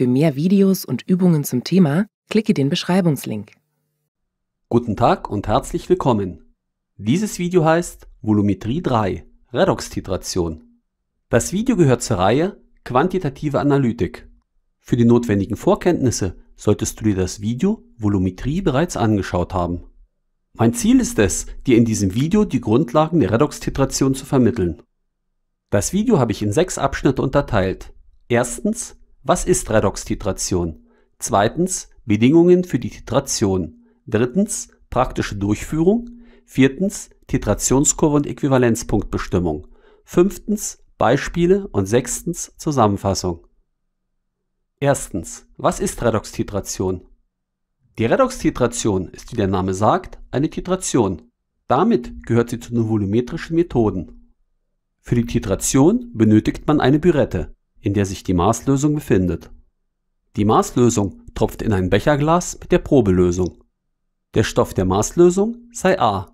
Für mehr Videos und Übungen zum Thema klicke den Beschreibungslink. Guten Tag und herzlich willkommen. Dieses Video heißt Volumetrie 3, Redox-Titration. Das Video gehört zur Reihe Quantitative Analytik. Für die notwendigen Vorkenntnisse solltest du dir das Video Volumetrie bereits angeschaut haben. Mein Ziel ist es, dir in diesem Video die Grundlagen der Redox-Titration zu vermitteln. Das Video habe ich in sechs Abschnitte unterteilt. Erstens was ist Redox-Titration? Zweitens Bedingungen für die Titration. Drittens praktische Durchführung. Viertens Titrationskurve und Äquivalenzpunktbestimmung. Fünftens Beispiele und sechstens Zusammenfassung. Erstens, was ist Redox-Titration? Die Redox-Titration ist, wie der Name sagt, eine Titration. Damit gehört sie zu den volumetrischen Methoden. Für die Titration benötigt man eine Bürette in der sich die Maßlösung befindet. Die Maßlösung tropft in ein Becherglas mit der Probelösung. Der Stoff der Maßlösung sei A,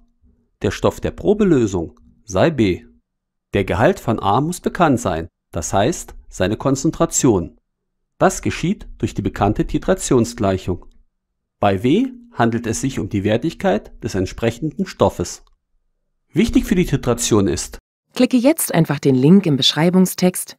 der Stoff der Probelösung sei B. Der Gehalt von A muss bekannt sein, das heißt seine Konzentration. Das geschieht durch die bekannte Titrationsgleichung. Bei W handelt es sich um die Wertigkeit des entsprechenden Stoffes. Wichtig für die Titration ist, klicke jetzt einfach den Link im Beschreibungstext